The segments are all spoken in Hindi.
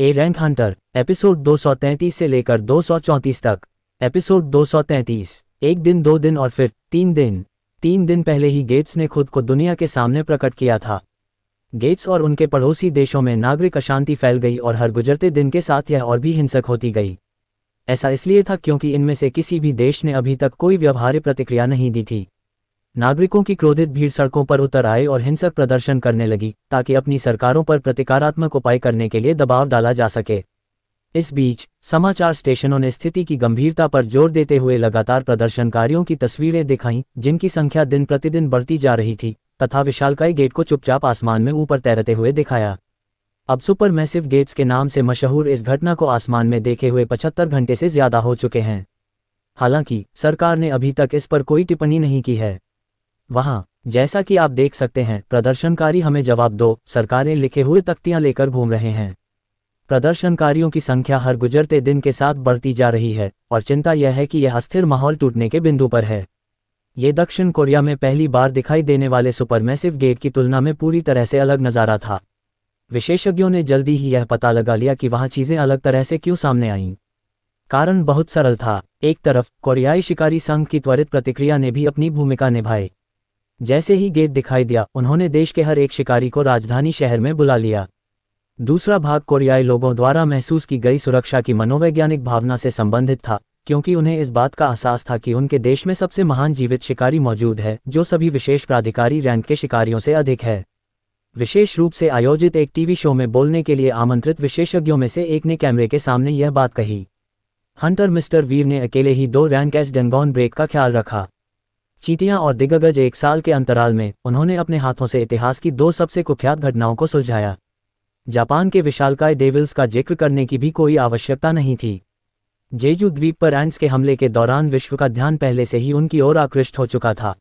ए रैंक हंटर एपिसोड 233 से लेकर 234 तक एपिसोड 233 एक दिन दो दिन और फिर तीन दिन तीन दिन पहले ही गेट्स ने खुद को दुनिया के सामने प्रकट किया था गेट्स और उनके पड़ोसी देशों में नागरिक अशांति फैल गई और हर गुजरते दिन के साथ यह और भी हिंसक होती गई ऐसा इसलिए था क्योंकि इनमें से किसी भी देश ने अभी तक कोई व्यवहार्य प्रतिक्रिया नहीं दी थी नागरिकों की क्रोधित भीड़ सड़कों पर उतर आए और हिंसक प्रदर्शन करने लगी ताकि अपनी सरकारों पर प्रतिकारात्मक उपाय करने के लिए दबाव डाला जा सके इस बीच समाचार स्टेशनों ने स्थिति की गंभीरता पर जोर देते हुए लगातार प्रदर्शनकारियों की तस्वीरें दिखाईं जिनकी संख्या दिन प्रतिदिन बढ़ती जा रही थी तथा विशालकाय गेट को चुपचाप आसमान में ऊपर तैरते हुए दिखाया अब सुपर मैसिव गेट्स के नाम से मशहूर इस घटना को आसमान में देखे हुए 75 घंटे से ज्यादा हो चुके हैं हालांकि सरकार ने अभी तक इस पर कोई टिप्पणी नहीं की है वहां जैसा कि आप देख सकते हैं प्रदर्शनकारी हमें जवाब दो सरकारें लिखे हुए तख्तियां लेकर घूम रहे हैं प्रदर्शनकारियों की संख्या हर गुजरते दिन के साथ बढ़ती जा रही है और चिंता यह है कि यह अस्थिर माहौल टूटने के बिंदु पर है ये दक्षिण कोरिया में पहली बार दिखाई देने वाले सुपरमेसिव गेट की तुलना में पूरी तरह से अलग नज़ारा था विशेषज्ञों ने जल्दी ही यह पता लगा लिया कि वहाँ चीज़ें अलग तरह से क्यों सामने आईं कारण बहुत सरल था एक तरफ कोरियाई शिकारी संघ की त्वरित प्रतिक्रिया ने भी अपनी भूमिका निभाई जैसे ही गेट दिखाई दिया उन्होंने देश के हर एक शिकारी को राजधानी शहर में बुला लिया दूसरा भाग कोरियाई लोगों द्वारा महसूस की गई सुरक्षा की मनोवैज्ञानिक भावना से संबंधित था क्योंकि उन्हें इस बात का एहसास था कि उनके देश में सबसे महान जीवित शिकारी मौजूद है जो सभी विशेष प्राधिकारी रैंक के शिकारियों से अधिक है विशेष रूप से आयोजित एक टीवी शो में बोलने के लिए आमंत्रित विशेषज्ञों में से एक ने कैमरे के सामने यह बात कही हंटर मिस्टर वीर ने अकेले ही दो रैंक एस डेंगोन ब्रेक का ख्याल रखा चीटियां और दिग्गज एक साल के अंतराल में उन्होंने अपने हाथों से इतिहास की दो सबसे कुख्यात घटनाओं को सुलझाया जापान के विशालकाय डेविल्स का जिक्र करने की भी कोई आवश्यकता नहीं थी जेजू द्वीप पर एंड्स के हमले के दौरान विश्व का ध्यान पहले से ही उनकी ओर आकृष्ट हो चुका था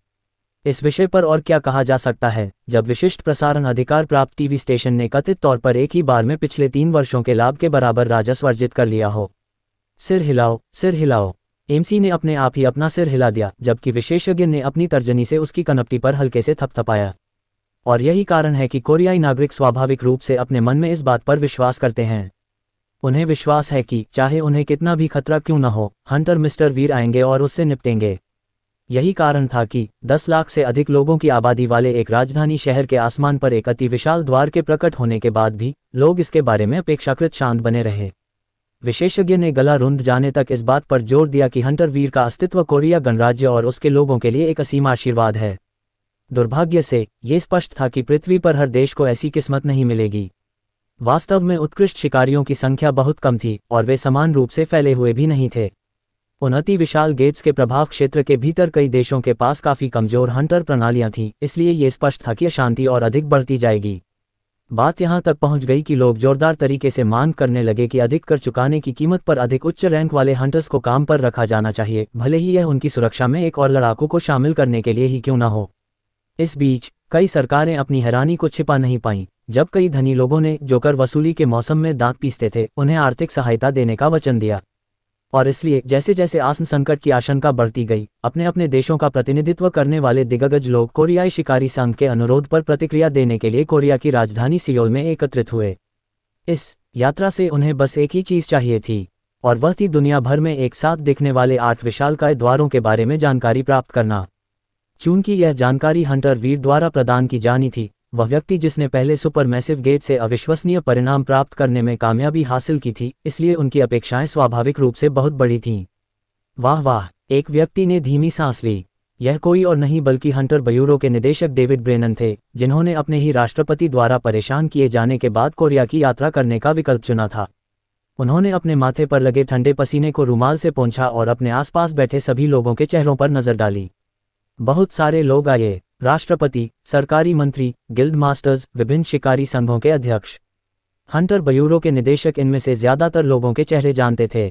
इस विषय पर और क्या कहा जा सकता है जब विशिष्ट प्रसारण अधिकार प्राप्त टीवी स्टेशन ने कथित तौर पर एक ही बार में पिछले तीन वर्षों के लाभ के बराबर राजस्व अर्जित कर लिया हो सिर हिलाओ सिर हिलाओ एमसी ने अपने आप ही अपना सिर हिला दिया जबकि विशेषज्ञ ने अपनी तर्जनी से उसकी कनपटी पर हल्के से थपथपाया और यही कारण है कि कोरियाई नागरिक स्वाभाविक रूप से अपने मन में इस बात पर विश्वास करते हैं उन्हें विश्वास है कि चाहे उन्हें कितना भी खतरा क्यों न हो हंटर मिस्टर वीर आएंगे और उससे निपटेंगे यही कारण था कि 10 लाख से अधिक लोगों की आबादी वाले एक राजधानी शहर के आसमान पर एक अति विशाल द्वार के प्रकट होने के बाद भी लोग इसके बारे में अपेक्षाकृत शांत बने रहे विशेषज्ञ ने गला रुंध जाने तक इस बात पर जोर दिया कि हंटर वीर का अस्तित्व कोरिया गणराज्य और उसके लोगों के लिए एक असीम आशीर्वाद है दुर्भाग्य से ये स्पष्ट था कि पृथ्वी पर हर देश को ऐसी किस्मत नहीं मिलेगी वास्तव में उत्कृष्ट शिकारियों की संख्या बहुत कम थी और वे समान रूप से फैले हुए भी नहीं थे उन अति विशाल गेट्स के प्रभाव क्षेत्र के भीतर कई देशों के पास काफी कमजोर हंटर प्रणालियां थीं इसलिए ये स्पष्ट था कि अशांति और अधिक बढ़ती जाएगी बात यहां तक पहुंच गई कि लोग जोरदार तरीके से मांग करने लगे कि अधिक कर चुकाने की कीमत पर अधिक उच्च रैंक वाले हंटर्स को काम पर रखा जाना चाहिए भले ही यह उनकी सुरक्षा में एक और लड़ाकू को शामिल करने के लिए ही क्यों न हो इस बीच कई सरकारें अपनी हैरानी को छिपा नहीं पाईं जब कई धनी लोगों ने जोकर वसूली के मौसम में दांत पीसते थे उन्हें आर्थिक सहायता देने का वचन दिया और इसलिए जैसे जैसे आसन संकट की आशंका बढ़ती गई अपने अपने देशों का प्रतिनिधित्व करने वाले दिग्गज लोग कोरियाई शिकारी संघ के अनुरोध पर प्रतिक्रिया देने के लिए कोरिया की राजधानी सियोल में एकत्रित हुए इस यात्रा से उन्हें बस एक ही चीज चाहिए थी और वह थी दुनिया भर में एक साथ दिखने वाले आठ विशालकाय द्वारों के बारे में जानकारी प्राप्त करना चूंकि यह जानकारी हंटर वीर द्वारा प्रदान की जानी थी वह व्यक्ति जिसने पहले सुपर मैसिव गेट से अविश्वसनीय परिणाम प्राप्त करने में कामयाबी हासिल की थी इसलिए उनकी अपेक्षाएं स्वाभाविक रूप से बहुत बड़ी थीं वाह वाह एक व्यक्ति ने धीमी सांस ली यह कोई और नहीं बल्कि हंटर ब्यूरो के निदेशक डेविड ब्रेनन थे जिन्होंने अपने ही राष्ट्रपति द्वारा परेशान किए जाने के बाद कोरिया की यात्रा करने का विकल्प चुना था उन्होंने अपने माथे पर लगे ठंडे पसीने को रूमाल से पहुंचा और अपने आसपास बैठे सभी लोगों के चेहरों पर नजर डाली बहुत सारे लोग आए राष्ट्रपति सरकारी मंत्री गिल्ड मास्टर्स विभिन्न शिकारी संघों के अध्यक्ष हंटर ब्यूरो के निदेशक इनमें से ज्यादातर लोगों के चेहरे जानते थे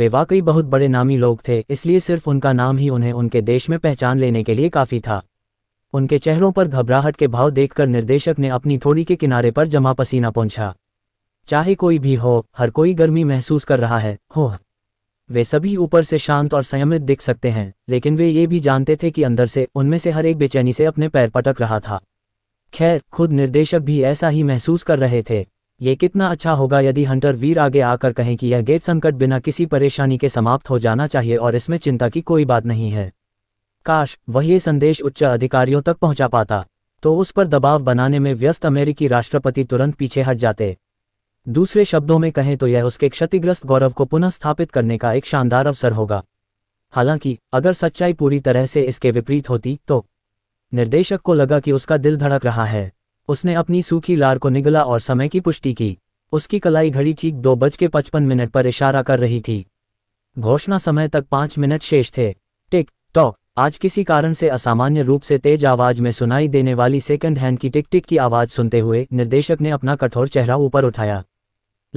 वे वाकई बहुत बड़े नामी लोग थे इसलिए सिर्फ उनका नाम ही उन्हें उनके देश में पहचान लेने के लिए काफ़ी था उनके चेहरों पर घबराहट के भाव देखकर निर्देशक ने अपनी थोड़ी के किनारे पर जमा पसीना पहुंचा चाहे कोई भी हो हर कोई गर्मी महसूस कर रहा है हो वे सभी ऊपर से शांत और संयमित दिख सकते हैं लेकिन वे ये भी जानते थे कि अंदर से उनमें से हर एक बेचैनी से अपने पैर पटक रहा था खैर खुद निर्देशक भी ऐसा ही महसूस कर रहे थे ये कितना अच्छा होगा यदि हंटर वीर आगे आकर कहें कि यह गेट संकट बिना किसी परेशानी के समाप्त हो जाना चाहिए और इसमें चिंता की कोई बात नहीं है काश वह ये संदेश उच्च अधिकारियों तक पहुंचा पाता तो उस पर दबाव बनाने में व्यस्त अमेरिकी राष्ट्रपति तुरंत पीछे हट जाते दूसरे शब्दों में कहें तो यह उसके क्षतिग्रस्त गौरव को पुनः स्थापित करने का एक शानदार अवसर होगा हालांकि अगर सच्चाई पूरी तरह से इसके विपरीत होती तो निर्देशक को लगा कि उसका दिल धड़क रहा है उसने अपनी सूखी लार को निगला और समय की पुष्टि की उसकी कलाई घड़ी ठीक दो बज के पचपन मिनट पर इशारा कर रही थी घोषणा समय तक पांच मिनट शेष थे टिक टॉक आज किसी कारण से असामान्य रूप से तेज आवाज में सुनाई देने वाली सेकंड हैंड की टिक टिक की आवाज सुनते हुए निर्देशक ने अपना कठोर चेहरा ऊपर उठाया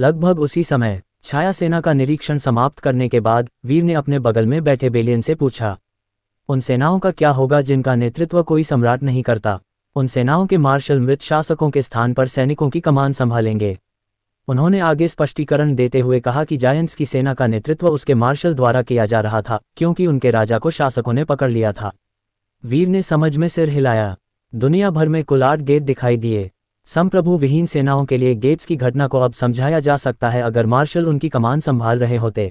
लगभग उसी समय छाया सेना का निरीक्षण समाप्त करने के बाद वीर ने अपने बगल में बैठे बेलियन से पूछा उन सेनाओं का क्या होगा जिनका नेतृत्व कोई सम्राट नहीं करता उन सेनाओं के मार्शल मृत शासकों के स्थान पर सैनिकों की कमान संभालेंगे उन्होंने आगे स्पष्टीकरण देते हुए कहा कि जायंट्स की सेना का नेतृत्व उसके मार्शल द्वारा किया जा रहा था क्योंकि उनके राजा को शासकों ने पकड़ लिया था वीर ने समझ में सिर हिलाया दुनिया भर में कुल आठ गेट दिखाई दिए संप्रभु विहीन सेनाओं के लिए गेट्स की घटना को अब समझाया जा सकता है अगर मार्शल उनकी कमान संभाल रहे होते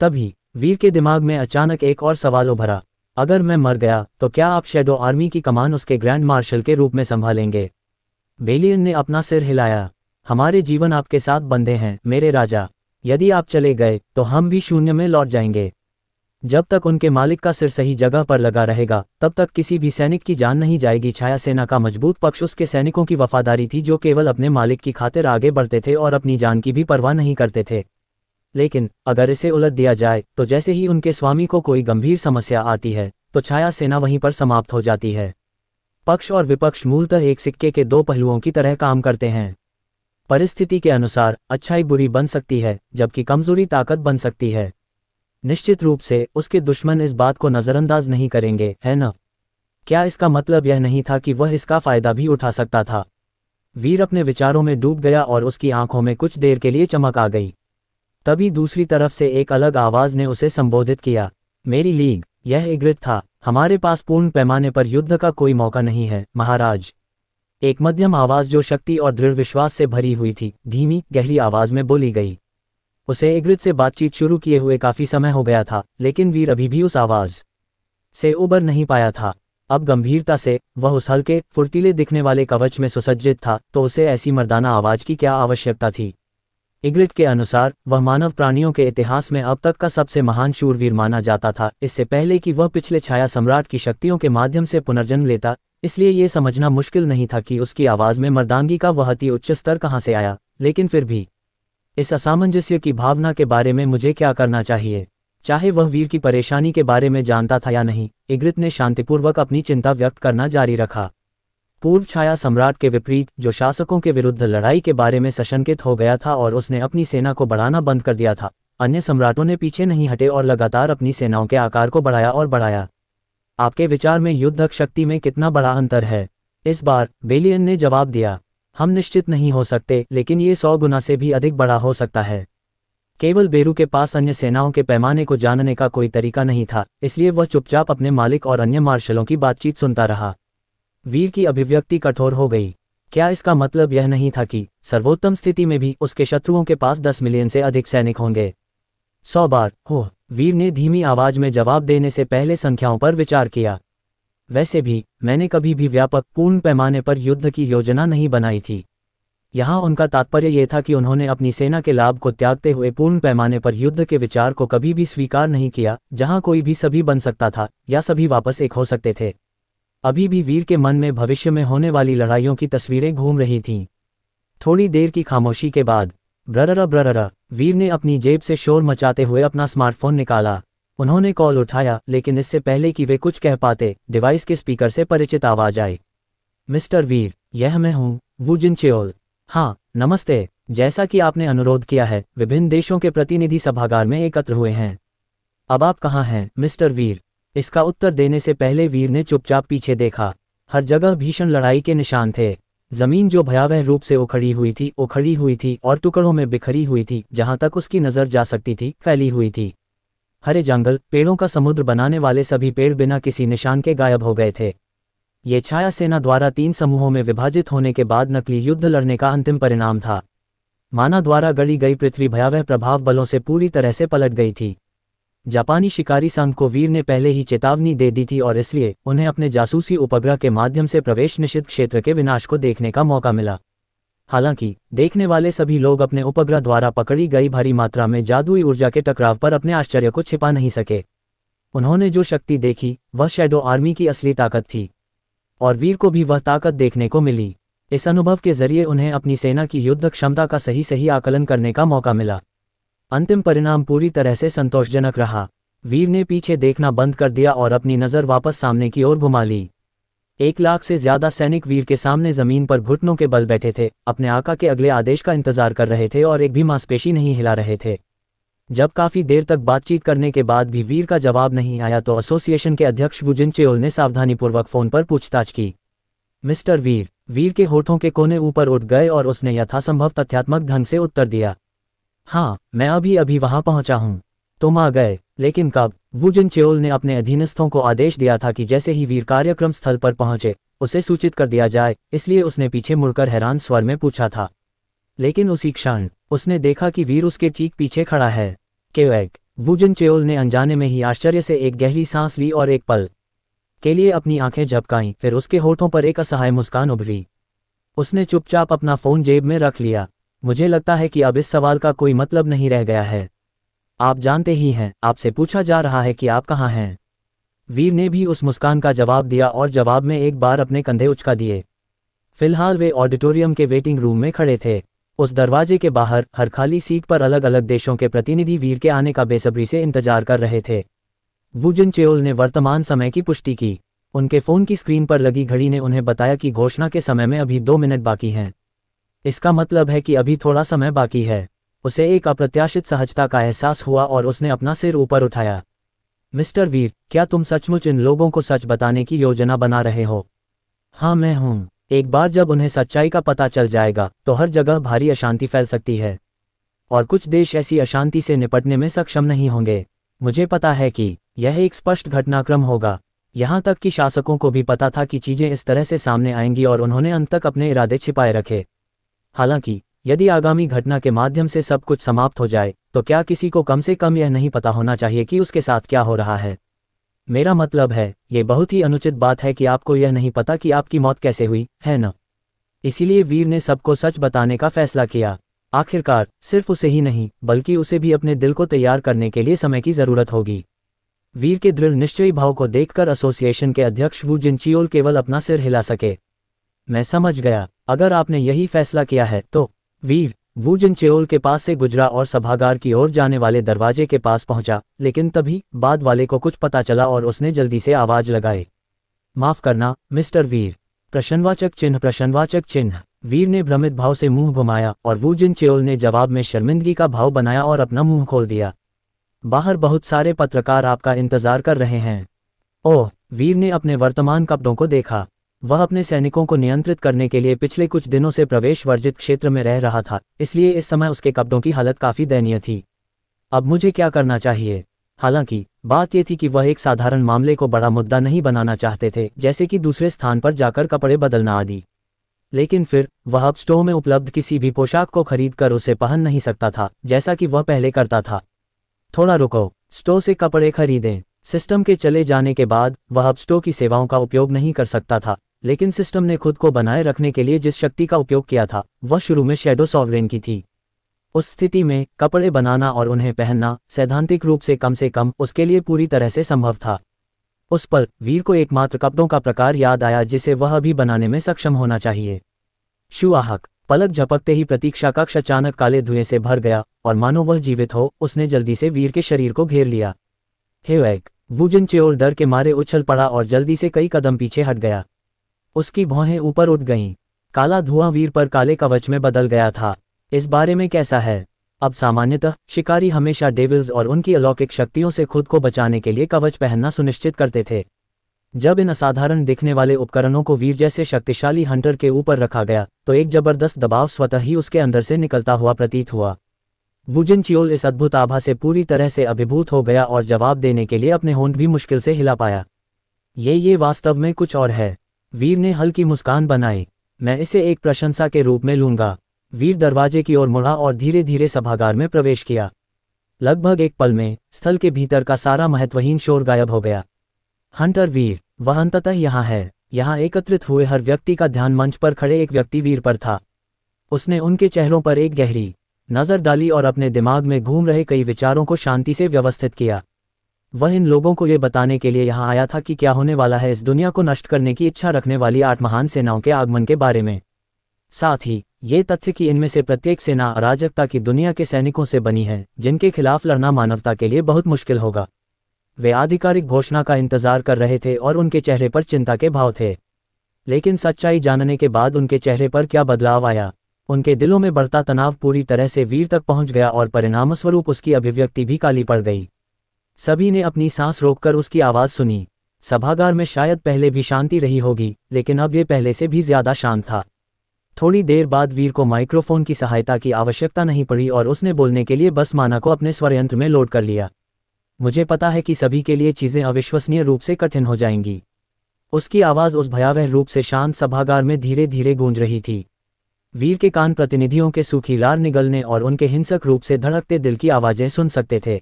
तभी वीर के दिमाग में अचानक एक और सवाल उभरा अगर मैं मर गया तो क्या आप शेडो आर्मी की कमान उसके ग्रैंड मार्शल के रूप में संभालेंगे बेलियन ने अपना सिर हिलाया हमारे जीवन आपके साथ बंधे हैं मेरे राजा यदि आप चले गए तो हम भी शून्य में लौट जाएंगे जब तक उनके मालिक का सिर सही जगह पर लगा रहेगा तब तक किसी भी सैनिक की जान नहीं जाएगी छाया सेना का मजबूत पक्ष उसके सैनिकों की वफादारी थी जो केवल अपने मालिक की खातिर आगे बढ़ते थे और अपनी जान की भी परवाह नहीं करते थे लेकिन अगर इसे उलट दिया जाए तो जैसे ही उनके स्वामी को कोई गंभीर समस्या आती है तो छाया सेना वहीं पर समाप्त हो जाती है पक्ष और विपक्ष मूलतः एक सिक्के के दो पहलुओं की तरह काम करते हैं परिस्थिति के अनुसार अच्छाई बुरी बन सकती है जबकि कमजोरी ताकत बन सकती है निश्चित रूप से उसके दुश्मन इस बात को नज़रअंदाज नहीं करेंगे है न क्या इसका मतलब यह नहीं था कि वह इसका फायदा भी उठा सकता था वीर अपने विचारों में डूब गया और उसकी आंखों में कुछ देर के लिए चमक आ गई तभी दूसरी तरफ से एक अलग आवाज ने उसे संबोधित किया मेरी लीग यह इग्रित था हमारे पास पूर्ण पैमाने पर युद्ध का कोई मौका नहीं है महाराज एक मध्यम आवाज जो शक्ति और दृढ़ विश्वास से भरी हुई थी धीमी गहरी आवाज में बोली गई उसे एग्रिड से बातचीत शुरू किए हुए काफी समय हो गया था लेकिन वीर अभी भी उस आवाज से उबर नहीं पाया था अब गंभीरता से वह उस हल्के फुर्तीले दिखने वाले कवच में सुसज्जित था तो उसे ऐसी मर्दाना आवाज की क्या आवश्यकता थी इग्रिट के अनुसार वह मानव प्राणियों के इतिहास में अब तक का सबसे महान शूरवीर माना जाता था इससे पहले कि वह पिछले छाया सम्राट की शक्तियों के माध्यम से पुनर्जन्म लेता इसलिए ये समझना मुश्किल नहीं था कि उसकी आवाज़ में मर्दानगी का वह अति उच्च स्तर कहाँ से आया लेकिन फिर भी इस असामंजस्य की भावना के बारे में मुझे क्या करना चाहिए चाहे वह वीर की परेशानी के बारे में जानता था या नहीं इग्रित ने शांतिपूर्वक अपनी चिंता व्यक्त करना जारी रखा पूर्व छाया सम्राट के विपरीत जो शासकों के विरुद्ध लड़ाई के बारे में सशंकित हो गया था और उसने अपनी सेना को बढ़ाना बंद कर दिया था अन्य सम्राटों ने पीछे नहीं हटे और लगातार अपनी सेनाओं के आकार को बढ़ाया और बढ़ाया आपके विचार में युद्धक शक्ति में कितना बड़ा अंतर है इस बार बेलियन ने जवाब दिया हम निश्चित नहीं हो सकते लेकिन ये सौ गुना से भी अधिक बड़ा हो सकता है केवल बेरू के पास अन्य सेनाओं के पैमाने को जानने का कोई तरीका नहीं था इसलिए वह चुपचाप अपने मालिक और अन्य मार्शलों की बातचीत सुनता रहा वीर की अभिव्यक्ति कठोर हो गई क्या इसका मतलब यह नहीं था कि सर्वोत्तम स्थिति में भी उसके शत्रुओं के पास दस मिलियन से अधिक सैनिक होंगे सौ बार हो वीर ने धीमी आवाज में जवाब देने से पहले संख्याओं पर विचार किया वैसे भी मैंने कभी भी व्यापक पूर्ण पैमाने पर युद्ध की योजना नहीं बनाई थी यहां उनका तात्पर्य यह था कि उन्होंने अपनी सेना के लाभ को त्यागते हुए पूर्ण पैमाने पर युद्ध के विचार को कभी भी स्वीकार नहीं किया जहां कोई भी सभी बन सकता था या सभी वापस एक हो सकते थे अभी भी वीर के मन में भविष्य में होने वाली लड़ाइयों की तस्वीरें घूम रही थीं थोड़ी देर की खामोशी के बाद ब्रररा ब्रररा वीर ने अपनी जेब से शोर मचाते हुए अपना स्मार्टफोन निकाला उन्होंने कॉल उठाया लेकिन इससे पहले कि वे कुछ कह पाते डिवाइस के स्पीकर से परिचित आवाज आई मिस्टर वीर यह मैं हूं वु चेओल हाँ नमस्ते जैसा कि आपने अनुरोध किया है विभिन्न देशों के प्रतिनिधि सभागार में एकत्र हुए हैं अब आप कहाँ हैं मिस्टर वीर इसका उत्तर देने से पहले वीर ने चुपचाप पीछे देखा हर जगह भीषण लड़ाई के निशान थे जमीन जो भयावह रूप से उखड़ी हुई थी उखड़ी हुई थी और टुकड़ों में बिखरी हुई थी जहां तक उसकी नजर जा सकती थी फैली हुई थी हरे जंगल पेड़ों का समुद्र बनाने वाले सभी पेड़ बिना किसी निशान के गायब हो गए थे ये छाया सेना द्वारा तीन समूहों में विभाजित होने के बाद नकली युद्ध लड़ने का अंतिम परिणाम था माना द्वारा गढ़ी गई पृथ्वी भयावह प्रभाव बलों से पूरी तरह से पलट गई थी जापानी शिकारी संघ को वीर ने पहले ही चेतावनी दे दी थी और इसलिए उन्हें अपने जासूसी उपग्रह के माध्यम से प्रवेश निषिद्ध क्षेत्र के विनाश को देखने का मौका मिला हालांकि देखने वाले सभी लोग अपने उपग्रह द्वारा पकड़ी गई भारी मात्रा में जादुई ऊर्जा के टकराव पर अपने आश्चर्य को छिपा नहीं सके उन्होंने जो शक्ति देखी वह शेडो आर्मी की असली ताकत थी और वीर को भी वह ताकत देखने को मिली इस अनुभव के जरिए उन्हें अपनी सेना की युद्ध क्षमता का सही सही आकलन करने का मौका मिला अंतिम परिणाम पूरी तरह से संतोषजनक रहा वीर ने पीछे देखना बंद कर दिया और अपनी नज़र वापस सामने की ओर घुमा ली एक लाख से ज्यादा सैनिक वीर के सामने जमीन पर घुटनों के बल बैठे थे अपने आका के अगले आदेश का इंतजार कर रहे थे और एक भी मांसपेशी नहीं हिला रहे थे जब काफी देर तक बातचीत करने के बाद भी वीर का जवाब नहीं आया तो एसोसिएशन के अध्यक्ष गुजिन चेओल ने सावधानीपूर्वक फोन पर पूछताछ की मिस्टर वीर वीर के होठों के कोने ऊपर उठ गए और उसने यथासंभव तथ्यात्मक ढंग से उत्तर दिया हाँ मैं अभी अभी वहां पहुंचा हूं तुम आ गए लेकिन तब वुजन चेओल ने अपने अधीनस्थों को आदेश दिया था कि जैसे ही वीर कार्यक्रम स्थल पर पहुंचे उसे सूचित कर दिया जाए इसलिए उसने पीछे मुड़कर हैरान स्वर में पूछा था लेकिन उसी क्षण उसने देखा कि वीर उसके ठीक पीछे खड़ा है केवैक वुजन चेओल ने अनजाने में ही आश्चर्य से एक गहरी सांस ली और एक पल के लिए अपनी आंखें झपकाईं फिर उसके होठों पर एक असहाय मुस्कान उभरी उसने चुपचाप अपना फोन जेब में रख लिया मुझे लगता है कि अब इस सवाल का कोई मतलब नहीं रह गया है आप जानते ही हैं आपसे पूछा जा रहा है कि आप कहाँ हैं वीर ने भी उस मुस्कान का जवाब दिया और जवाब में एक बार अपने कंधे उचका दिए फिलहाल वे ऑडिटोरियम के वेटिंग रूम में खड़े थे उस दरवाजे के बाहर हर खाली सीट पर अलग अलग देशों के प्रतिनिधि वीर के आने का बेसब्री से इंतजार कर रहे थे वुजिन चेओल ने वर्तमान समय की पुष्टि की उनके फ़ोन की स्क्रीन पर लगी घड़ी ने उन्हें बताया कि घोषणा के समय में अभी दो मिनट बाकी हैं इसका मतलब है कि अभी थोड़ा समय बाकी है उसे एक अप्रत्याशित सहजता का एहसास हुआ और उसने अपना सिर ऊपर उठाया मिस्टर वीर क्या तुम सचमुच इन लोगों को सच बताने की योजना बना रहे हो हाँ मैं हूँ एक बार जब उन्हें सच्चाई का पता चल जाएगा तो हर जगह भारी अशांति फैल सकती है और कुछ देश ऐसी अशांति से निपटने में सक्षम नहीं होंगे मुझे पता है कि यह एक स्पष्ट घटनाक्रम होगा यहां तक कि शासकों को भी पता था कि चीजें इस तरह से सामने आएंगी और उन्होंने अंत तक अपने इरादे छिपाए रखे हालांकि यदि आगामी घटना के माध्यम से सब कुछ समाप्त हो जाए तो क्या किसी को कम से कम यह नहीं पता होना चाहिए कि उसके साथ क्या हो रहा है मेरा मतलब है ये बहुत ही अनुचित बात है कि आपको यह नहीं पता कि आपकी मौत कैसे हुई है न इसीलिए वीर ने सबको सच बताने का फैसला किया आखिरकार सिर्फ उसे ही नहीं बल्कि उसे भी अपने दिल को तैयार करने के लिए समय की जरूरत होगी वीर के दृढ़ निश्चयी भाव को देखकर एसोसिएशन के अध्यक्ष वू जिनचियोल केवल अपना सिर हिला सके मैं समझ गया अगर आपने यही फैसला किया है तो वीर वूजन चेओल के पास से गुजरा और सभागार की ओर जाने वाले दरवाजे के पास पहुंचा लेकिन तभी बाद वाले को कुछ पता चला और उसने जल्दी से आवाज लगाई माफ करना मिस्टर वीर प्रश्नवाचक चिन्ह प्रश्नवाचक चिन्ह वीर ने भ्रमित भाव से मुंह घुमाया और वूजिन चेओल ने जवाब में शर्मिंदगी का भाव बनाया और अपना मुंह खोल दिया बाहर बहुत सारे पत्रकार आपका इंतजार कर रहे हैं ओह वीर ने अपने वर्तमान कपड़ों को देखा वह अपने सैनिकों को नियंत्रित करने के लिए पिछले कुछ दिनों से प्रवेश वर्जित क्षेत्र में रह रहा था इसलिए इस समय उसके कपड़ों की हालत काफी दयनीय थी अब मुझे क्या करना चाहिए हालांकि बात यह थी कि वह एक साधारण मामले को बड़ा मुद्दा नहीं बनाना चाहते थे जैसे कि दूसरे स्थान पर जाकर कपड़े बदलना आदि लेकिन फिर वह अब स्टोव में उपलब्ध किसी भी पोशाक को खरीद कर उसे पहन नहीं सकता था जैसा कि वह पहले करता था थोड़ा रुको स्टोव से कपड़े खरीदें सिस्टम के चले जाने के बाद वह अब स्टोव की सेवाओं का उपयोग नहीं कर सकता था लेकिन सिस्टम ने खुद को बनाए रखने के लिए जिस शक्ति का उपयोग किया था वह शुरू में शेडो सॉवरेन की थी उस स्थिति में कपड़े बनाना और उन्हें पहनना सैद्धांतिक रूप से कम से कम उसके लिए पूरी तरह से संभव था उस पर वीर को एकमात्र कपड़ों का प्रकार याद आया जिसे वह भी बनाने में सक्षम होना चाहिए शुआहक पलक झपकते ही प्रतीक्षा कक्ष अचानक काले धुएं से भर गया और मानो वह जीवित हो उसने जल्दी से वीर के शरीर को घेर लिया हे वैग वूजन चेओर डर के मारे उछल पड़ा और जल्दी से कई कदम पीछे हट गया उसकी भौहें ऊपर उठ गईं काला धुआं वीर पर काले कवच में बदल गया था इस बारे में कैसा है अब सामान्यतः शिकारी हमेशा डेविल्स और उनकी अलौकिक शक्तियों से खुद को बचाने के लिए कवच पहनना सुनिश्चित करते थे जब इन असाधारण दिखने वाले उपकरणों को वीर जैसे शक्तिशाली हंटर के ऊपर रखा गया तो एक जबरदस्त दबाव स्वतः ही उसके अंदर से निकलता हुआ प्रतीत हुआ वुजिन चियोल इस अद्भुत आभा से पूरी तरह से अभिभूत हो गया और जवाब देने के लिए अपने होंठ भी मुश्किल से हिला पाया ये ये वास्तव में कुछ और है वीर ने हल्की मुस्कान बनाई मैं इसे एक प्रशंसा के रूप में लूंगा वीर दरवाजे की ओर मुड़ा और धीरे धीरे सभागार में प्रवेश किया लगभग एक पल में स्थल के भीतर का सारा महत्वहीन शोर गायब हो गया हंटर वीर वह अंततः यहाँ है यहाँ एकत्रित हुए हर व्यक्ति का ध्यान मंच पर खड़े एक व्यक्ति वीर पर था उसने उनके चेहरों पर एक गहरी नजर डाली और अपने दिमाग में घूम रहे कई विचारों को शांति से व्यवस्थित किया वह इन लोगों को ये बताने के लिए यहाँ आया था कि क्या होने वाला है इस दुनिया को नष्ट करने की इच्छा रखने वाली आठ महान सेनाओं के आगमन के बारे में साथ ही ये तथ्य कि इनमें से प्रत्येक सेना अराजकता की दुनिया के सैनिकों से बनी है जिनके खिलाफ लड़ना मानवता के लिए बहुत मुश्किल होगा वे आधिकारिक घोषणा का इंतजार कर रहे थे और उनके चेहरे पर चिंता के भाव थे लेकिन सच्चाई जानने के बाद उनके चेहरे पर क्या बदलाव आया उनके दिलों में बढ़ता तनाव पूरी तरह से वीर तक पहुंच गया और परिणामस्वरूप उसकी अभिव्यक्ति भी काली पड़ गई सभी ने अपनी सांस रोककर उसकी आवाज़ सुनी सभागार में शायद पहले भी शांति रही होगी लेकिन अब ये पहले से भी ज्यादा शांत था थोड़ी देर बाद वीर को माइक्रोफोन की सहायता की आवश्यकता नहीं पड़ी और उसने बोलने के लिए बस माना को अपने स्वरयंत्र में लोड कर लिया मुझे पता है कि सभी के लिए चीज़ें अविश्वसनीय रूप से कठिन हो जाएंगी उसकी आवाज़ उस भयावह रूप से शांत सभागार में धीरे धीरे गूंज रही थी वीर के कान प्रतिनिधियों के सूखी लार निगलने और उनके हिंसक रूप से धड़कते दिल की आवाज़ें सुन सकते थे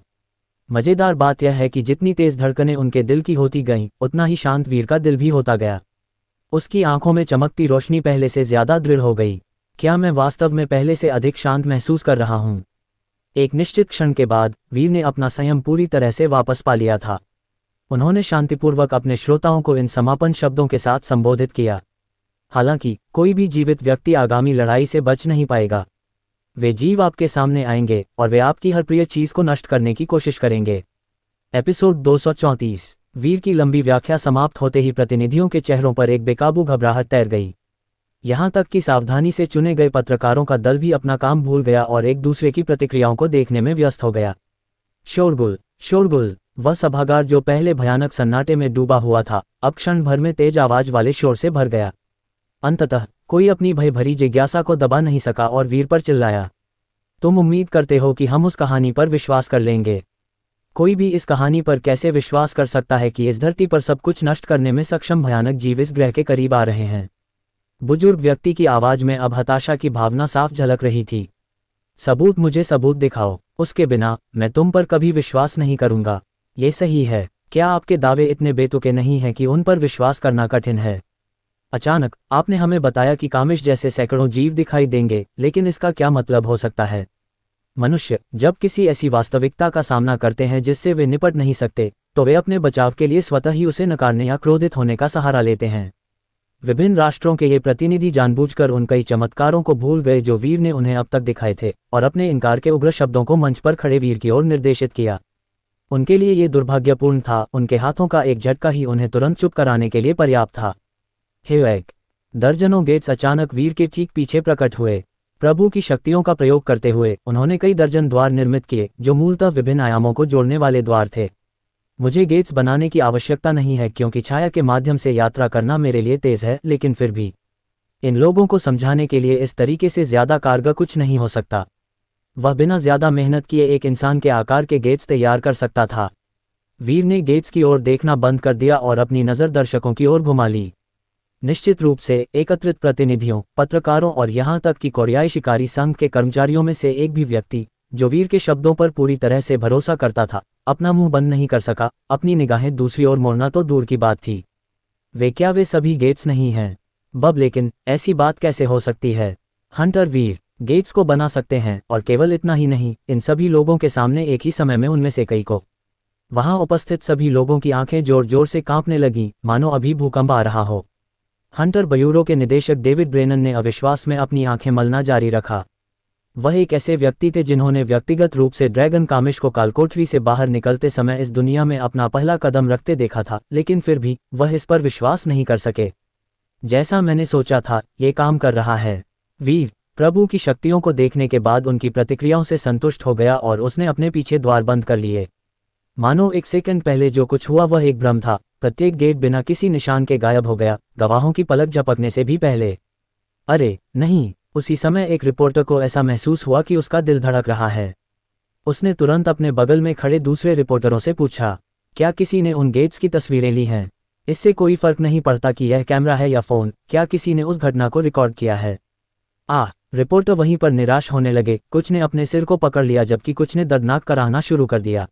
मज़ेदार बात यह है कि जितनी तेज़ धड़कनें उनके दिल की होती गईं उतना ही शांत वीर का दिल भी होता गया उसकी आंखों में चमकती रोशनी पहले से ज़्यादा दृढ़ हो गई क्या मैं वास्तव में पहले से अधिक शांत महसूस कर रहा हूं एक निश्चित क्षण के बाद वीर ने अपना संयम पूरी तरह से वापस पा लिया था उन्होंने शांतिपूर्वक अपने श्रोताओं को इन समापन शब्दों के साथ संबोधित किया हालांकि कोई भी जीवित व्यक्ति आगामी लड़ाई से बच नहीं पाएगा वे जीव आपके सामने आएंगे और वे आपकी हर प्रिय चीज को नष्ट करने की कोशिश करेंगे एपिसोड दो वीर की लंबी व्याख्या समाप्त होते ही प्रतिनिधियों के चेहरों पर एक बेकाबू घबराहट तैर गई यहां तक कि सावधानी से चुने गए पत्रकारों का दल भी अपना काम भूल गया और एक दूसरे की प्रतिक्रियाओं को देखने में व्यस्त हो गया शोरगुल शोरगुल वह सभागार जो पहले भयानक सन्नाटे में डूबा हुआ था अब क्षण भर में तेज आवाज वाले शोर से भर गया अंततः कोई अपनी भय भरी जिज्ञासा को दबा नहीं सका और वीर पर चिल्लाया तुम उम्मीद करते हो कि हम उस कहानी पर विश्वास कर लेंगे कोई भी इस कहानी पर कैसे विश्वास कर सकता है कि इस धरती पर सब कुछ नष्ट करने में सक्षम भयानक जीव इस ग्रह के करीब आ रहे हैं बुजुर्ग व्यक्ति की आवाज में अब हताशा की भावना साफ झलक रही थी सबूत मुझे सबूत दिखाओ उसके बिना मैं तुम पर कभी विश्वास नहीं करूंगा ये सही है क्या आपके दावे इतने बेतुके नहीं हैं कि उन पर विश्वास करना कठिन है अचानक आपने हमें बताया कि कामिश जैसे सैकड़ों जीव दिखाई देंगे लेकिन इसका क्या मतलब हो सकता है मनुष्य जब किसी ऐसी वास्तविकता का सामना करते हैं जिससे वे निपट नहीं सकते तो वे अपने बचाव के लिए स्वतः ही उसे नकारने या क्रोधित होने का सहारा लेते हैं विभिन्न राष्ट्रों के ये प्रतिनिधि जानबूझकर उन कई चमत्कारों को भूल गए जो वीर ने उन्हें अब तक दिखाए थे और अपने इनकार के उग्र शब्दों को मंच पर खड़े वीर की ओर निर्देशित किया उनके लिए ये दुर्भाग्यपूर्ण था उनके हाथों का एक झटका ही उन्हें तुरंत चुप कराने के लिए पर्याप्त था हे वैग दर्जनों गेट्स अचानक वीर के ठीक पीछे प्रकट हुए प्रभु की शक्तियों का प्रयोग करते हुए उन्होंने कई दर्जन द्वार निर्मित किए जो मूलतः विभिन्न आयामों को जोड़ने वाले द्वार थे मुझे गेट्स बनाने की आवश्यकता नहीं है क्योंकि छाया के माध्यम से यात्रा करना मेरे लिए तेज है लेकिन फिर भी इन लोगों को समझाने के लिए इस तरीके से ज्यादा कारगर कुछ नहीं हो सकता वह बिना ज्यादा मेहनत किए एक इंसान के आकार के गेट्स तैयार कर सकता था वीर ने गेट्स की ओर देखना बंद कर दिया और अपनी नज़र दर्शकों की ओर घुमा ली निश्चित रूप से एकत्रित प्रतिनिधियों पत्रकारों और यहां तक कि कोरियाई शिकारी संघ के कर्मचारियों में से एक भी व्यक्ति जो वीर के शब्दों पर पूरी तरह से भरोसा करता था अपना मुंह बंद नहीं कर सका अपनी निगाहें दूसरी ओर मोड़ना तो दूर की बात थी वे क्या वे सभी गेट्स नहीं हैं बब लेकिन ऐसी बात कैसे हो सकती है हंटर वीर गेट्स को बना सकते हैं और केवल इतना ही नहीं इन सभी लोगों के सामने एक ही समय में उनमें से कई को वहां उपस्थित सभी लोगों की आंखें जोर जोर से कांपने लगी मानो अभी भूकंप आ रहा हो हंटर ब्यूरो के निदेशक डेविड ब्रेनन ने अविश्वास में अपनी आंखें मलना जारी रखा वह एक ऐसे व्यक्ति थे जिन्होंने व्यक्तिगत रूप से ड्रैगन कामिश को कालकोठरी से बाहर निकलते समय इस दुनिया में अपना पहला कदम रखते देखा था लेकिन फिर भी वह इस पर विश्वास नहीं कर सके जैसा मैंने सोचा था ये काम कर रहा है वीर प्रभु की शक्तियों को देखने के बाद उनकी प्रतिक्रियाओं से संतुष्ट हो गया और उसने अपने पीछे द्वार बंद कर लिए मानो एक सेकंड पहले जो कुछ हुआ वह एक भ्रम था प्रत्येक गेट बिना किसी निशान के गायब हो गया गवाहों की पलक झपकने से भी पहले अरे नहीं उसी समय एक रिपोर्टर को ऐसा महसूस हुआ कि उसका दिल धड़क रहा है उसने तुरंत अपने बगल में खड़े दूसरे रिपोर्टरों से पूछा क्या किसी ने उन गेट्स की तस्वीरें ली हैं इससे कोई फर्क नहीं पड़ता कि यह कैमरा है या फोन क्या किसी ने उस घटना को रिकॉर्ड किया है आ रिपोर्टर वहीं पर निराश होने लगे कुछ ने अपने सिर को पकड़ लिया जबकि कुछ ने दर्दनाक कराना शुरू कर दिया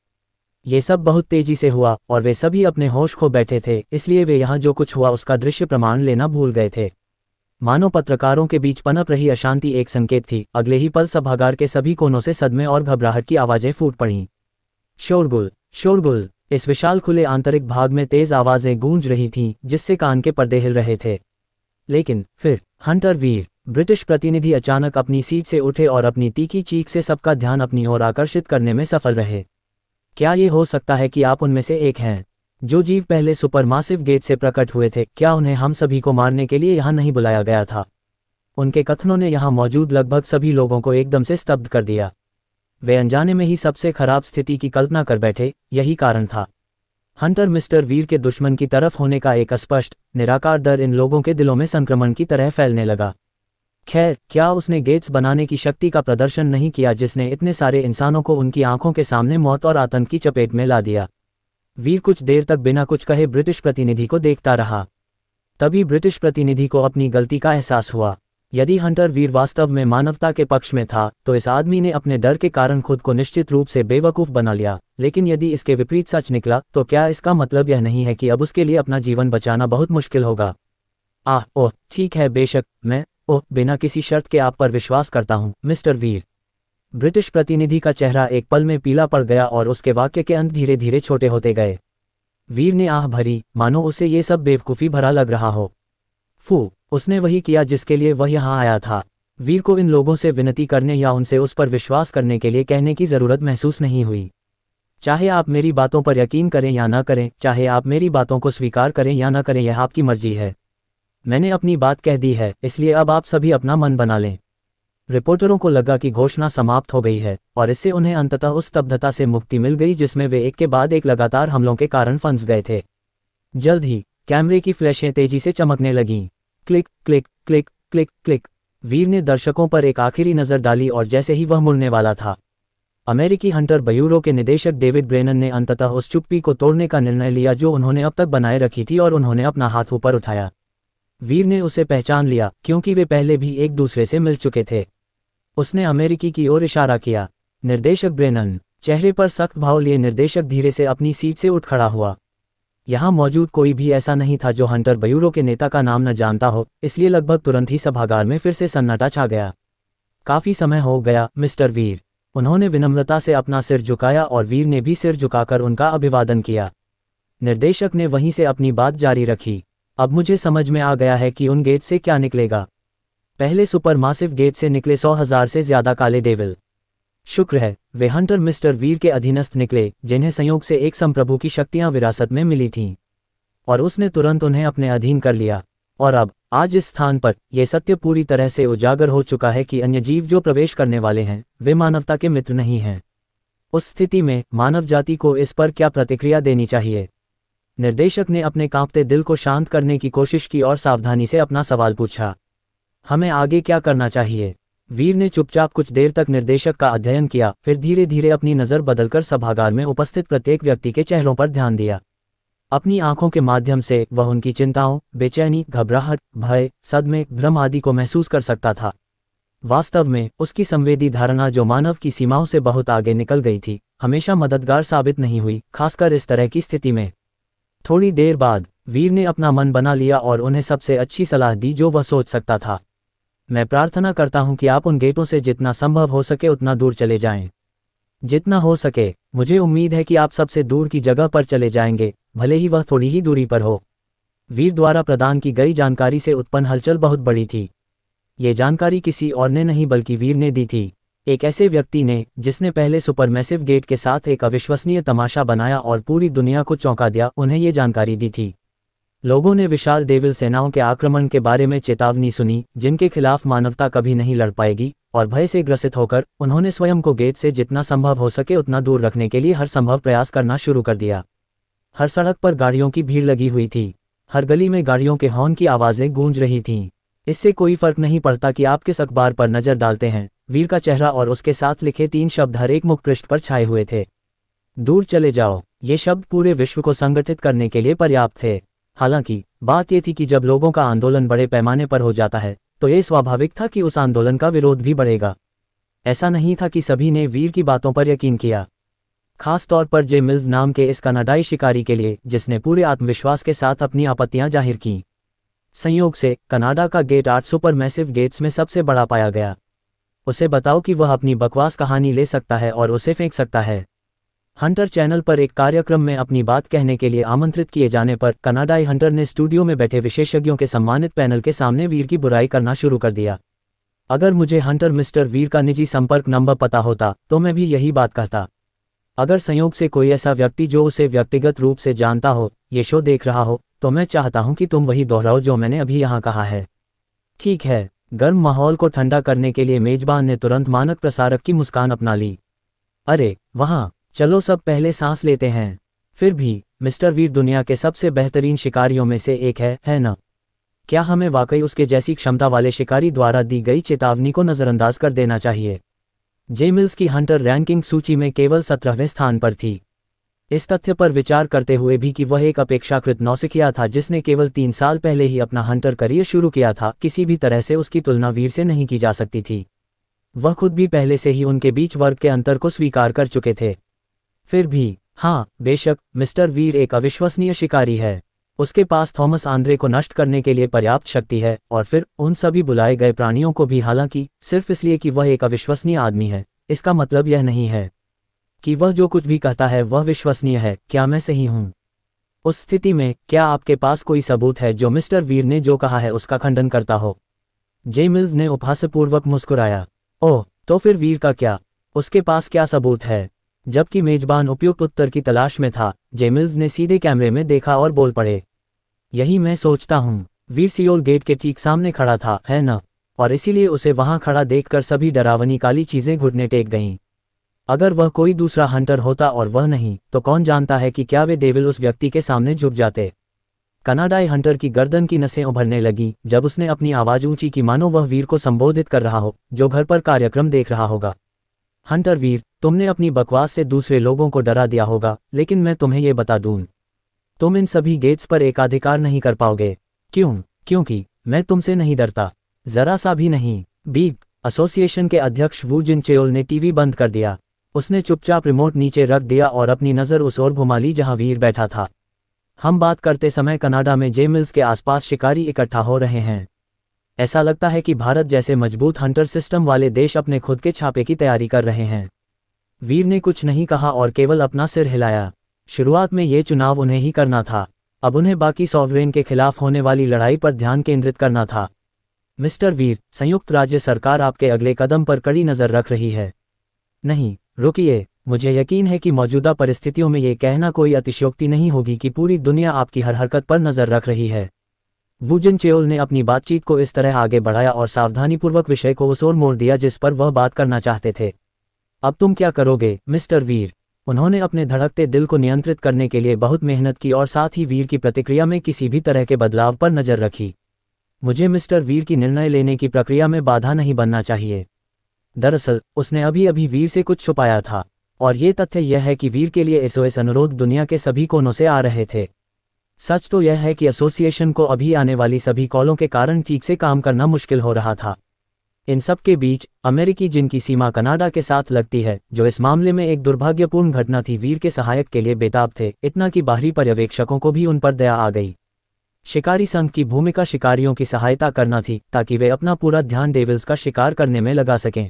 ये सब बहुत तेजी से हुआ और वे सभी अपने होश खो बैठे थे इसलिए वे यहाँ जो कुछ हुआ उसका दृश्य प्रमाण लेना भूल गए थे मानो पत्रकारों के बीच पनप रही अशांति एक संकेत थी अगले ही पल सभागार के सभी कोनों से सदमे और घबराहट की आवाजें फूट पड़ीं शोरगुल शोरगुल इस विशाल खुले आंतरिक भाग में तेज आवाजें गूंज रही थीं जिससे कान के पर्दे हिल रहे थे लेकिन फिर हंटर वीर ब्रिटिश प्रतिनिधि अचानक अपनी सीट से उठे और अपनी तीखी चीख से सबका ध्यान अपनी ओर आकर्षित करने में सफल रहे क्या ये हो सकता है कि आप उनमें से एक हैं जो जीव पहले सुपरमासिव गेट से प्रकट हुए थे क्या उन्हें हम सभी को मारने के लिए यहाँ नहीं बुलाया गया था उनके कथनों ने यहाँ मौजूद लगभग सभी लोगों को एकदम से स्तब्ध कर दिया वे अनजाने में ही सबसे खराब स्थिति की कल्पना कर बैठे यही कारण था हंटर मिस्टर वीर के दुश्मन की तरफ होने का एक स्पष्ट निराकार डर इन लोगों के दिलों में संक्रमण की तरह फैलने लगा खैर क्या उसने गेट्स बनाने की शक्ति का प्रदर्शन नहीं किया जिसने इतने सारे इंसानों को उनकी आंखों के सामने मौत और आतंक की चपेट में ला दिया वीर कुछ देर तक बिना कुछ कहे ब्रिटिश प्रतिनिधि को देखता रहा तभी ब्रिटिश प्रतिनिधि को अपनी गलती का एहसास हुआ यदि हंटर वीर वास्तव में मानवता के पक्ष में था तो इस आदमी ने अपने डर के कारण खुद को निश्चित रूप से बेवकूफ़ बना लिया लेकिन यदि इसके विपरीत सच निकला तो क्या इसका मतलब यह नहीं है कि अब उसके लिए अपना जीवन बचाना बहुत मुश्किल होगा आह ओह ठीक है बेशक मैं ओ बिना किसी शर्त के आप पर विश्वास करता हूं मिस्टर वीर ब्रिटिश प्रतिनिधि का चेहरा एक पल में पीला पड़ गया और उसके वाक्य के अंत धीरे धीरे छोटे होते गए वीर ने आह भरी मानो उसे ये सब बेवकूफ़ी भरा लग रहा हो फू उसने वही किया जिसके लिए वह यहां आया था वीर को इन लोगों से विनती करने या उनसे उस पर विश्वास करने के लिए कहने की ज़रूरत महसूस नहीं हुई चाहे आप मेरी बातों पर यकीन करें या ना करें चाहे आप मेरी बातों को स्वीकार करें या ना करें यह आपकी मर्जी है मैंने अपनी बात कह दी है इसलिए अब आप सभी अपना मन बना लें रिपोर्टरों को लगा कि घोषणा समाप्त हो गई है और इससे उन्हें अंततः उस स्तब्धता से मुक्ति मिल गई जिसमें वे एक के बाद एक लगातार हमलों के कारण फंस गए थे जल्द ही कैमरे की फ्लैशें तेजी से चमकने लगीं click click click click click Veer ने दर्शकों पर एक आखिरी नज़र डाली और जैसे ही वह मुड़ने वाला था अमेरिकी हंटर ब्यूरो के निदेशक डेविड ब्रेनन ने अंततः उस चुप्पी को तोड़ने का निर्णय लिया जो उन्होंने अब तक बनाए रखी थी और उन्होंने अपना हाथ ऊपर उठाया वीर ने उसे पहचान लिया क्योंकि वे पहले भी एक दूसरे से मिल चुके थे उसने अमेरिकी की ओर इशारा किया निर्देशक ब्रेनन चेहरे पर सख्त भाव लिए निर्देशक धीरे से अपनी सीट से उठ खड़ा हुआ यहां मौजूद कोई भी ऐसा नहीं था जो हंटर बयूरो के नेता का नाम न जानता हो इसलिए लगभग तुरंत ही सभागार में फिर से सन्नाटा छा गया काफी समय हो गया मिस्टर वीर उन्होंने विनम्रता से अपना सिर झुकाया और वीर ने भी सिर झुकाकर उनका अभिवादन किया निर्देशक ने वहीं से अपनी बात जारी रखी अब मुझे समझ में आ गया है कि उन गेट से क्या निकलेगा पहले सुपर मासिव गेट से निकले सौ हजार से ज्यादा काले डेविल शुक्र है वे हंटर मिस्टर वीर के अधीनस्थ निकले जिन्हें संयोग से एक संप्रभु की शक्तियां विरासत में मिली थीं और उसने तुरंत उन्हें अपने अधीन कर लिया और अब आज इस स्थान पर यह सत्य पूरी तरह से उजागर हो चुका है कि अन्य जीव जो प्रवेश करने वाले हैं वे मानवता के मित्र नहीं हैं उस स्थिति में मानव जाति को इस पर क्या प्रतिक्रिया देनी चाहिए निर्देशक ने अपने कांपते दिल को शांत करने की कोशिश की और सावधानी से अपना सवाल पूछा हमें आगे क्या करना चाहिए वीर ने चुपचाप कुछ देर तक निर्देशक का अध्ययन किया फिर धीरे धीरे अपनी नज़र बदलकर सभागार में उपस्थित प्रत्येक व्यक्ति के चेहरों पर ध्यान दिया अपनी आंखों के माध्यम से वह उनकी चिंताओं बेचैनी घबराहट भय सदमे भ्रम आदि को महसूस कर सकता था वास्तव में उसकी संवेदी धारणा जो मानव की सीमाओं से बहुत आगे निकल गई थी हमेशा मददगार साबित नहीं हुई खासकर इस तरह की स्थिति में थोड़ी देर बाद वीर ने अपना मन बना लिया और उन्हें सबसे अच्छी सलाह दी जो वह सोच सकता था मैं प्रार्थना करता हूं कि आप उन गेटों से जितना संभव हो सके उतना दूर चले जाएं। जितना हो सके मुझे उम्मीद है कि आप सबसे दूर की जगह पर चले जाएंगे भले ही वह थोड़ी ही दूरी पर हो वीर द्वारा प्रदान की गई जानकारी से उत्पन्न हलचल बहुत बड़ी थी ये जानकारी किसी और ने नहीं बल्कि वीर ने दी थी एक ऐसे व्यक्ति ने जिसने पहले सुपरमेसिव गेट के साथ एक अविश्वसनीय तमाशा बनाया और पूरी दुनिया को चौंका दिया उन्हें ये जानकारी दी थी लोगों ने विशाल देविल सेनाओं के आक्रमण के बारे में चेतावनी सुनी जिनके खिलाफ मानवता कभी नहीं लड़ पाएगी और भय से ग्रसित होकर उन्होंने स्वयं को गेट से जितना संभव हो सके उतना दूर रखने के लिए हर संभव प्रयास करना शुरू कर दिया हर सड़क पर गाड़ियों की भीड़ लगी हुई थी हर गली में गाड़ियों के हॉर्न की आवाज़ें गूंज रही थीं इससे कोई फर्क नहीं पड़ता कि आप किस अखबार पर नज़र डालते हैं वीर का चेहरा और उसके साथ लिखे तीन शब्द हर एक मुख पृष्ठ पर छाए हुए थे दूर चले जाओ ये शब्द पूरे विश्व को संगठित करने के लिए पर्याप्त थे हालांकि बात यह थी कि जब लोगों का आंदोलन बड़े पैमाने पर हो जाता है तो ये स्वाभाविक था कि उस आंदोलन का विरोध भी बढ़ेगा ऐसा नहीं था कि सभी ने वीर की बातों पर यकीन किया खास तौर पर जे मिल्स नाम के इस कनाडाई शिकारी के लिए जिसने पूरे आत्मविश्वास के साथ अपनी आपत्तियां जाहिर की संयोग से कनाडा का गेट आठ सुपर मैसिव गेट्स में सबसे बड़ा पाया गया उसे बताओ कि वह अपनी बकवास कहानी ले सकता है और उसे फेंक सकता है हंटर चैनल पर एक कार्यक्रम में अपनी बात कहने के लिए आमंत्रित किए जाने पर कनाडाई हंटर ने स्टूडियो में बैठे विशेषज्ञों के सम्मानित पैनल के सामने वीर की बुराई करना शुरू कर दिया अगर मुझे हंटर मिस्टर वीर का निजी संपर्क नंबर पता होता तो मैं भी यही बात कहता अगर संयोग से कोई ऐसा व्यक्ति जो उसे व्यक्तिगत रूप से जानता हो ये शो देख रहा हो तो मैं चाहता हूं कि तुम वही दोहराओ जो मैंने अभी यहां कहा है ठीक है गर्म माहौल को ठंडा करने के लिए मेजबान ने तुरंत मानक प्रसारक की मुस्कान अपना ली अरे वहां चलो सब पहले सांस लेते हैं फिर भी मिस्टर वीर दुनिया के सबसे बेहतरीन शिकारियों में से एक है है ना क्या हमें वाकई उसके जैसी क्षमता वाले शिकारी द्वारा दी गई चेतावनी को नज़रअंदाज कर देना चाहिए जेमिल्स की हंटर रैंकिंग सूची में केवल सत्रहवें स्थान पर थी इस तथ्य पर विचार करते हुए भी कि वह एक अपेक्षाकृत नौसिखिया था जिसने केवल तीन साल पहले ही अपना हंटर करियर शुरू किया था किसी भी तरह से उसकी तुलना वीर से नहीं की जा सकती थी वह खुद भी पहले से ही उनके बीच वर्ग के अंतर को स्वीकार कर चुके थे फिर भी हाँ बेशक मिस्टर वीर एक अविश्वसनीय शिकारी है उसके पास थॉमस आंद्रे को नष्ट करने के लिए पर्याप्त शक्ति है और फिर उन सभी बुलाए गए प्राणियों को भी हालांकि सिर्फ इसलिए कि वह एक अविश्वसनीय आदमी है इसका मतलब यह नहीं है कि वह जो कुछ भी कहता है वह विश्वसनीय है क्या मैं सही हूं उस स्थिति में क्या आपके पास कोई सबूत है जो मिस्टर वीर ने जो कहा है उसका खंडन करता हो जे मिल्स ने उपहासपूर्वक मुस्कुराया ओह तो फिर वीर का क्या उसके पास क्या सबूत है जबकि मेजबान उपयुक्त उत्तर की तलाश में था जेमिल्स ने सीधे कैमरे में देखा और बोल पड़े यही मैं सोचता हूँ वीर सियोल गेट के ठीक सामने खड़ा था है न और इसीलिए उसे वहां खड़ा देखकर सभी डरावनी काली चीजें घुटने टेक गईं अगर वह कोई दूसरा हंटर होता और वह नहीं तो कौन जानता है कि क्या वे डेविल उस व्यक्ति के सामने झुक जाते कनाडाई हंटर की गर्दन की नसें उभरने लगी जब उसने अपनी आवाज ऊंची की मानो वह वीर को संबोधित कर रहा हो जो घर पर कार्यक्रम देख रहा होगा हंटर वीर तुमने अपनी बकवास से दूसरे लोगों को डरा दिया होगा लेकिन मैं तुम्हें ये बता दूं तुम इन सभी गेट्स पर एकाधिकार नहीं कर पाओगे क्यों क्योंकि मैं तुमसे नहीं डरता जरा सा भी नहीं बीप एसोसिएशन के अध्यक्ष वू जिन चेओल ने टीवी बंद कर दिया उसने चुपचाप रिमोट नीचे रख दिया और अपनी नज़र उस ओर घुमा ली जहां वीर बैठा था हम बात करते समय कनाडा में जे मिल्स के आसपास शिकारी इकट्ठा हो रहे हैं ऐसा लगता है कि भारत जैसे मजबूत हंटर सिस्टम वाले देश अपने खुद के छापे की तैयारी कर रहे हैं वीर ने कुछ नहीं कहा और केवल अपना सिर हिलाया शुरुआत में ये चुनाव उन्हें ही करना था अब उन्हें बाकी सॉवरेन के खिलाफ होने वाली लड़ाई पर ध्यान केंद्रित करना था मिस्टर वीर संयुक्त राज्य सरकार आपके अगले कदम पर कड़ी नज़र रख रही है नहीं रुकिए मुझे यकीन है कि मौजूदा परिस्थितियों में ये कहना कोई अतिशयोक्ति नहीं होगी कि पूरी दुनिया आपकी हर हरकत पर नजर रख रही है वुजन चेओल ने अपनी बातचीत को इस तरह आगे बढ़ाया और सावधानीपूर्वक विषय को उस ओर मोड़ दिया जिस पर वह बात करना चाहते थे अब तुम क्या करोगे मिस्टर वीर उन्होंने अपने धड़कते दिल को नियंत्रित करने के लिए बहुत मेहनत की और साथ ही वीर की प्रतिक्रिया में किसी भी तरह के बदलाव पर नजर रखी मुझे मिस्टर वीर की निर्णय लेने की प्रक्रिया में बाधा नहीं बनना चाहिए दरअसल उसने अभी अभी वीर से कुछ छुपाया था और ये तथ्य यह है कि वीर के लिए एसओएस अनुरोध दुनिया के सभी कोनों से आ रहे थे सच तो यह है कि एसोसिएशन को अभी आने वाली सभी कॉलों के कारण ठीक से काम करना मुश्किल हो रहा था इन सब के बीच अमेरिकी जिनकी सीमा कनाडा के साथ लगती है जो इस मामले में एक दुर्भाग्यपूर्ण घटना थी वीर के सहायक के लिए बेताब थे इतना कि बाहरी पर्यवेक्षकों को भी उन पर दया आ गई शिकारी संघ की भूमिका शिकारियों की सहायता करना थी ताकि वे अपना पूरा ध्यान डेविल्स का शिकार करने में लगा सकें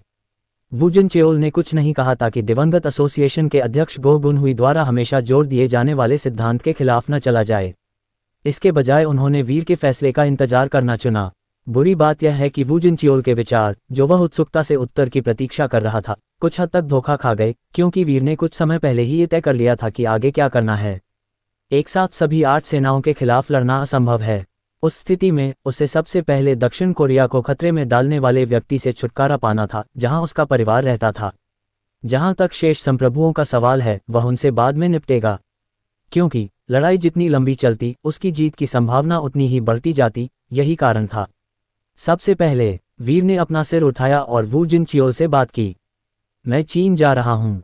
वुजिन चेओल ने कुछ नहीं कहा ताकि दिवंगत एसोसिएशन के अध्यक्ष गोगुन हुई द्वारा हमेशा जोर दिए जाने वाले सिद्धांत के खिलाफ न चला जाए इसके बजाय उन्होंने वीर के फैसले का इंतजार करना चुना बुरी बात यह है कि वुजिन चियोल के विचार जो वह उत्सुकता से उत्तर की प्रतीक्षा कर रहा था कुछ हद तक धोखा खा गए क्योंकि वीर ने कुछ समय पहले ही ये तय कर लिया था कि आगे क्या करना है एक साथ सभी आठ सेनाओं के खिलाफ लड़ना असंभव है उस स्थिति में उसे सबसे पहले दक्षिण कोरिया को खतरे में डालने वाले व्यक्ति से छुटकारा पाना था जहां उसका परिवार रहता था जहां तक शेष संप्रभुओं का सवाल है वह उनसे बाद में निपटेगा क्योंकि लड़ाई जितनी लंबी चलती उसकी जीत की संभावना उतनी ही बढ़ती जाती यही कारण था सबसे पहले वीर ने अपना सिर उठाया और वू जिन चियोल से बात की मैं चीन जा रहा हूं